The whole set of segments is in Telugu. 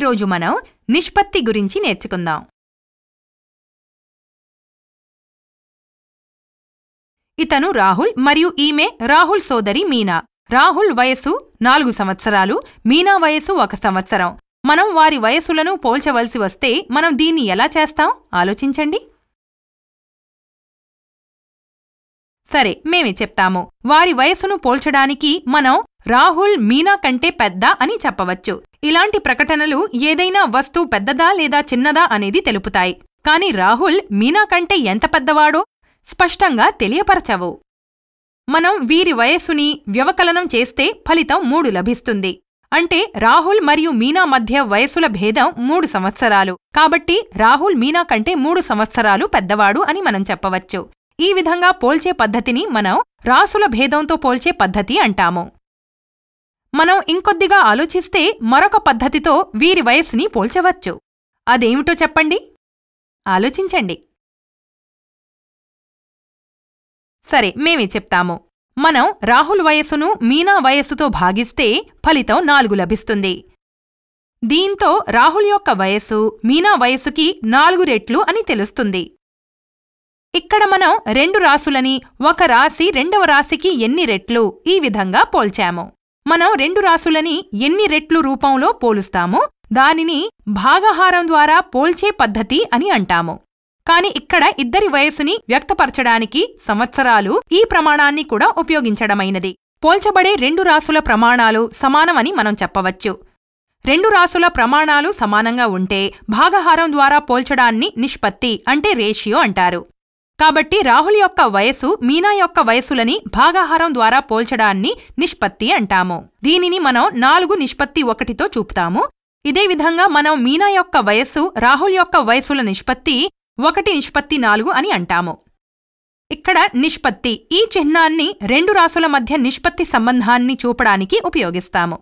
ఈరోజు మనం నిష్పత్తి గురించి నేర్చుకుందాం ఇతను రాహుల్ మరియు ఈమె రాహుల్ సోదరి మీనా రాహుల్ వయసు నాలుగు సంవత్సరాలు మీనా వయసు ఒక సంవత్సరం మనం వారి వయసులను పోల్చవలసి వస్తే మనం దీన్ని ఎలా చేస్తాం ఆలోచించండి సరే మేమే చెప్తాము వారి వయసును పోల్చడానికి మనం రాహుల్ మీనా కంటే పెద్ద అని చెప్పవచ్చు ఇలాంటి ప్రకటనలు ఏదైనా వస్తువు పెద్దదా లేదా చిన్నదా అనేది తెలుపుతాయి కాని రాహుల్ మీనా కంటే ఎంత పెద్దవాడో స్పష్టంగా తెలియపరచవు మనం వీరి వయస్సుని వ్యవకలనం చేస్తే ఫలితం మూడు లభిస్తుంది అంటే రాహుల్ మరియు మీనా మధ్య వయసుల భేదం మూడు సంవత్సరాలు కాబట్టి రాహుల్ మీనా కంటే మూడు సంవత్సరాలు పెద్దవాడు అని మనం చెప్పవచ్చు ఈ విధంగా పోల్చే పద్ధతిని మనం రాసుల భేదంతో పోల్చే పద్ధతి అంటాము మనం ఇంకొద్దిగా ఆలోచిస్తే మరొక పద్ధతితో వీరి వయస్సుని పోల్చవచ్చు అదేమిటో చెప్పండి ఆలోచించండి సరే మేమే చెప్తాము మనం రాహుల్ వయస్సును మీనా వయస్సుతో భాగిస్తే ఫలితం నాలుగు లభిస్తుంది దీంతో రాహుల్ యొక్క వయస్సు మీనా వయస్సుకి నాలుగు రెట్లు అని తెలుస్తుంది ఇక్కడ మనం రెండు రాసులని ఒక రాశి రెండవ రాశికి ఎన్ని రెట్లు ఈ విధంగా పోల్చాము మనం రెండు రాసులని ఎన్ని రెట్లు రూపంలో పోలుస్తామో దానిని భాగహారం ద్వారా పోల్చే పద్ధతి అని అంటాము కాని ఇక్కడ ఇద్దరి వయస్సుని వ్యక్తపరచడానికి సంవత్సరాలు ఈ ప్రమాణాన్ని కూడా ఉపయోగించడమైనది పోల్చబడే రెండు రాసుల ప్రమాణాలు సమానమని మనం చెప్పవచ్చు రెండు రాసుల ప్రమాణాలు సమానంగా ఉంటే భాగహారం ద్వారా పోల్చడాన్ని నిష్పత్తి అంటే రేషియో అంటారు కాబట్టి రాహుల్ యొక్క వయసు మీనా యొక్క వయసులని భాగాహారం ద్వారా పోల్చడాన్ని నిష్పత్తి అంటాము దీనిని మనం నాలుగు నిష్పత్తి ఒకటితో చూపుతాము ఇదే విధంగా మనం మీనా యొక్క వయస్సు రాహుల్ యొక్క వయసుల నిష్పత్తి ఒకటి నిష్పత్తి నాలుగు అని అంటాము ఇక్కడ నిష్పత్తి ఈ చిహ్నాన్ని రెండు రాసుల మధ్య నిష్పత్తి సంబంధాన్ని చూపడానికి ఉపయోగిస్తాము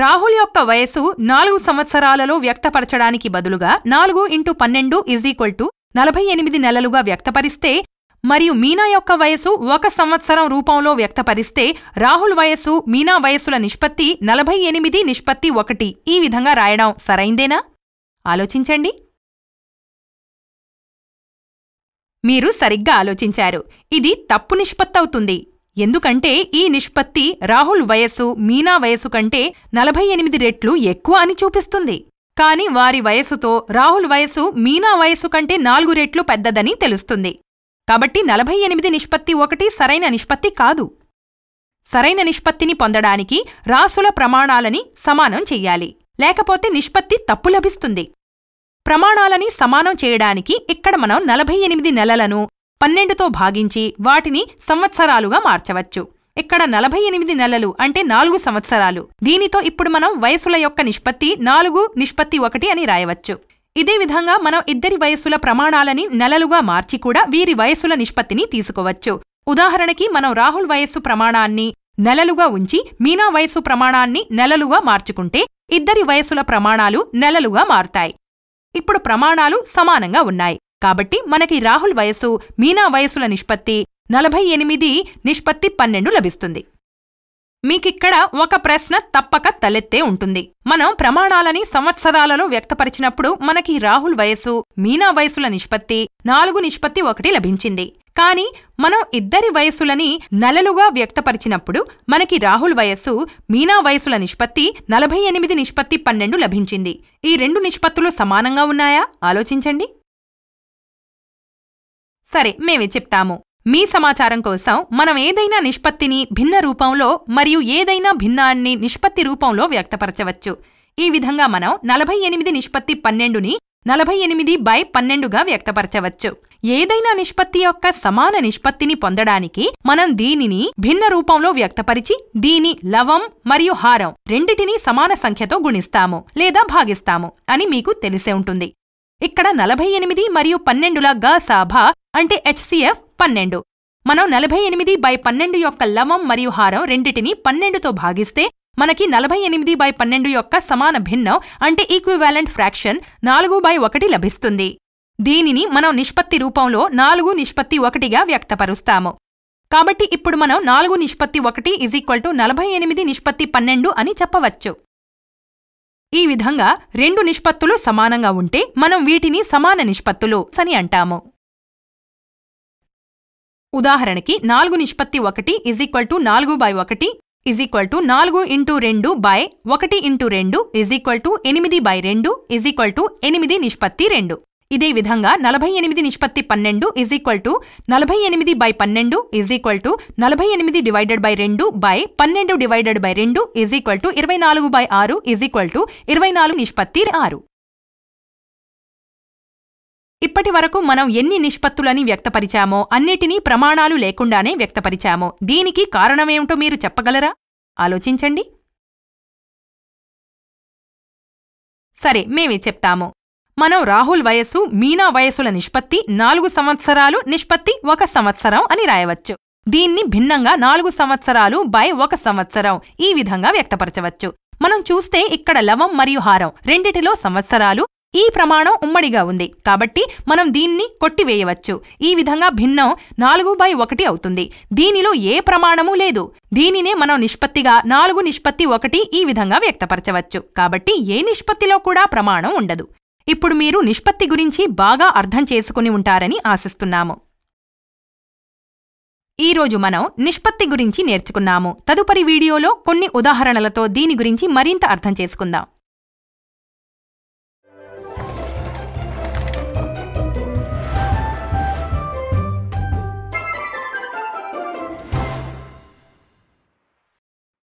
రాహుల్ యొక్క వయసు నాలుగు సంవత్సరాలలో వ్యక్తపరచడానికి బదులుగా నాలుగు ఇంటూ పన్నెండు ఈజ్ ఈక్వల్ టు నలభై ఎనిమిది నెలలుగా వ్యక్తపరిస్తే మరియు మీనా యొక్క వయసు ఒక సంవత్సరం రూపంలో వ్యక్తపరిస్తే రాహుల్ వయస్సు మీనా వయస్సుల నిష్పత్తి నలభై ఎనిమిది నిష్పత్తి ఒకటి ఈ విధంగా రాయడం సరైందేనా ఆలోచించండి మీరు సరిగ్గా ఆలోచించారు ఇది తప్పు నిష్పత్తవుతుంది ఎందుకంటే ఈ నిష్పత్తి రాహుల్ వయస్సు మీనా వయస్సు కంటే నలభై ఎనిమిది రెట్లు ఎక్కువ అని చూపిస్తుంది కాని వారి వయస్సుతో రాహుల్ వయస్సు మీనా వయస్సు కంటే నాలుగు రెట్లు పెద్దదని తెలుస్తుంది కాబట్టి నలభై ఎనిమిది నిష్పత్తి ఒకటి సరైన నిష్పత్తి కాదు సరైన నిష్పత్తిని పొందడానికి రాసుల ప్రమాణాలని సమానం చెయ్యాలి లేకపోతే నిష్పత్తి తప్పు లభిస్తుంది ప్రమాణాలని సమానం చేయడానికి ఇక్కడ మనం నలభై ఎనిమిది నెలలను పన్నెండుతో భాగించి వాటిని సంవత్సరాలుగా మార్చవచ్చు ఇక్కడ నలభై ఎనిమిది నెలలు అంటే నాలుగు సంవత్సరాలు దీనితో ఇప్పుడు మనం వయసుల యొక్క నిష్పత్తి నాలుగు నిష్పత్తి ఒకటి అని రాయవచ్చు ఇదే విధంగా మనం ఇద్దరి వయస్సుల ప్రమాణాలని నెలలుగా మార్చి కూడా వీరి వయస్సుల నిష్పత్తిని తీసుకోవచ్చు ఉదాహరణకి మనం రాహుల్ వయస్సు ప్రమాణాన్ని నెలలుగా ఉంచి మీనా వయస్సు ప్రమాణాన్ని నెలలుగా మార్చుకుంటే ఇద్దరి వయస్సుల ప్రమాణాలు నెలలుగా మారుతాయి ఇప్పుడు ప్రమాణాలు సమానంగా ఉన్నాయి కాబట్టి మనకి రాహుల్ వయస్సు మీనా వయసుల నిష్పత్తి నలభై ఎనిమిది నిష్పత్తి పన్నెండు లభిస్తుంది మీకిక్కడ ఒక ప్రశ్న తప్పక తలెత్తే ఉంటుంది మనం ప్రమాణాలని సంవత్సరాలలో వ్యక్తపరిచినప్పుడు మనకి రాహుల్ వయస్సు మీనా వయసుల నిష్పత్తి నాలుగు నిష్పత్తి ఒకటి లభించింది కాని మనం ఇద్దరి వయస్సులని నెలలుగా వ్యక్తపరిచినప్పుడు మనకి రాహుల్ వయస్సు మీనా వయసుల నిష్పత్తి నలభై ఎనిమిది నిష్పత్తి పన్నెండు లభించింది ఈ రెండు నిష్పత్తులు సమానంగా ఉన్నాయా ఆలోచించండి సరే మేమే చెప్తాము మీ సమాచారం కోసం మనం ఏదైనా నిష్పత్తిని భిన్న రూపంలో మరియు ఏదైనా భిన్నాన్ని నిష్పత్తి రూపంలో వ్యక్తపరచవచ్చు ఈ విధంగా మనం నలభై ఎనిమిది నిష్పత్తి పన్నెండుని నలభై ఎనిమిది బై పన్నెండుగా వ్యక్తపరచవచ్చు ఏదైనా నిష్పత్తి యొక్క సమాన నిష్పత్తిని పొందడానికి మనం దీనిని భిన్న రూపంలో వ్యక్తపరిచి దీని లవం మరియు హారం రెండిటినీ సమాన సంఖ్యతో గుణిస్తాము లేదా భాగిస్తాము అని మీకు తెలిసే ఉంటుంది ఇక్కడ నలభై ఎనిమిది మరియు పన్నెండుల గా సాభా అంటే హెచ్సిఎఫ్ పన్నెండు మనం నలభై ఎనిమిది బై పన్నెండు యొక్క లవం మరియు హారం రెండిటిని పన్నెండుతో భాగిస్తే మనకి నలభై ఎనిమిది బై పన్నెండు యొక్క సమాన భిన్నం అంటే ఈక్వివాలెంట్ ఫ్రాక్షన్ నాలుగు బై ఒకటి లభిస్తుంది దీనిని మనం నిష్పత్తి రూపంలో నాలుగు నిష్పత్తి ఒకటిగా వ్యక్తపరుస్తాము కాబట్టి ఇప్పుడు మనం నాలుగు నిష్పత్తి ఒకటి ఈక్వల్ టు నలభై ఎనిమిది నిష్పత్తి పన్నెండు అని చెప్పవచ్చు ఈ విధంగా రెండు నిష్పత్తులు సమానంగా ఉంటే మనం వీటిని సమాన నిష్పత్తులు అని అంటాము ఉదాహరణకి నాలుగు నిష్పత్తి ఒకటి ఇజ్ ఈక్వల్ టు నాలుగు బై ఒకటి ఇజ్ ఈక్వల్ టు నాలుగు ఇంటూ రెండు బై ఒకటి ఇంటూ రెండు ఇజ్ ఈక్వల్ టు ఎనిమిది బై రెండు ఇజ్ ఈక్వల్ టు ఎనిమిది నిష్పత్తి రెండు ఇదే విధంగా నలభై ఎనిమిది నిష్పత్తి పన్నెండు ఇజ్ ఈక్వల్ టు నలభై ఎనిమిది బై పన్నెండు ఇజ్ ఈక్వల్ టు నలభై ఎనిమిది డివైడెడ్ బై రెండు బై పన్నెండు డివైడెడ్ బై రెండు ఇజ్ ఈక్వల్ టు ఇరవై నాలుగు బై ఆరు ఇజ్ ఈక్వల్ టు ఇరవై నాలుగు నిష్పత్తి ఆరు ఇప్పటి వరకు మనం ఎన్ని నిష్పత్తులని వ్యక్తపరిచామో అన్నిటినీ ప్రమాణాలు లేకుండానే వ్యక్తపరిచామో దీనికి కారణమేమిటో మీరు చెప్పగలరా ఆలోచించండి సరే మేమే చెప్తాము మనం రాహుల్ వయస్సు మీనా వయస్సుల నిష్పత్తి నాలుగు సంవత్సరాలు నిష్పత్తి ఒక సంవత్సరం అని రాయవచ్చు దీన్ని భిన్నంగా నాలుగు సంవత్సరాలు బై ఒక సంవత్సరం ఈ విధంగా వ్యక్తపరచవచ్చు మనం చూస్తే ఇక్కడ లవం మరియు హారం రెండిటిలో సంవత్సరాలు ఈ ప్రమాణం ఉమ్మడిగా ఉంది కాబట్టి మనం దీన్ని కొట్టివేయవచ్చు ఈ విధంగా భిన్నం నాలుగు బై ఒకటి అవుతుంది దీనిలో ఏ ప్రమాణమూ లేదు దీనినే మనం నిష్పత్తిగా నాలుగు నిష్పత్తి ఒకటి ఈ విధంగా వ్యక్తపరచవచ్చు కాబట్టి ఏ నిష్పత్తిలో కూడా ప్రమాణం ఉండదు ఇప్పుడు మీరు నిష్పత్తి గురించి బాగా అర్థం చేసుకుని ఉంటారని ఆశిస్తున్నాము ఈరోజు మనం నిష్పత్తి గురించి నేర్చుకున్నాము తదుపరి వీడియోలో కొన్ని ఉదాహరణలతో దీని గురించి మరింత అర్థం చేసుకుందాం